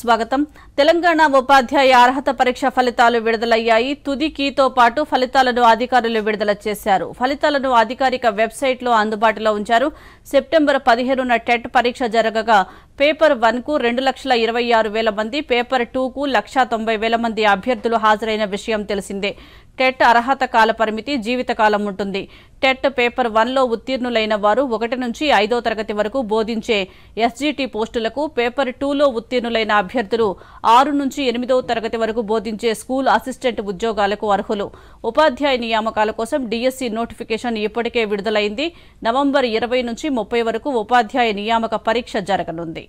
స్వాగతం తెలంగాణ ఉపాధ్యాయ అర్హత పరీక్ష ఫలితాలు విడుదలయ్యాయి తుది కీతో పాటు ఫలితాలను అధికారులు విడుదల చేశారు ఫలితాలను అధికారిక వెబ్సైట్లో అందుబాటులో ఉంచారు సెప్టెంబర్ పదిహేనున టెట్ పరీక్ష జరగగా పేపర్ వన్కు రెండు లక్షల ఇరవై ఆరు వేల మంది పేపర్ టూకు లక్ష తొంభై వేల మంది అభ్యర్థులు హాజరైన విషయం తెలిసిందే టెట్ అర్హత కాల పరిమితి జీవితకాలం ఉంటుంది టెట్ పేపర్ వన్లో ఉత్తీర్ణులైన వారు ఒకటి నుంచి ఐదో తరగతి వరకు బోధించే ఎస్జీటీ పోస్టులకు పేపర్ టూలో ఉత్తీర్ణులైన అభ్యర్థులు ఆరు నుంచి ఎనిమిదో తరగతి వరకు బోధించే స్కూల్ అసిస్టెంట్ ఉద్యోగాలకు అర్హులు ఉపాధ్యాయ నియామకాల కోసం డిఎస్సీ నోటిఫికేషన్ ఇప్పటికే విడుదలైంది నవంబర్ ఇరవై నుంచి ముప్పై వరకు ఉపాధ్యాయ నియామక పరీక్ష జరగనుంది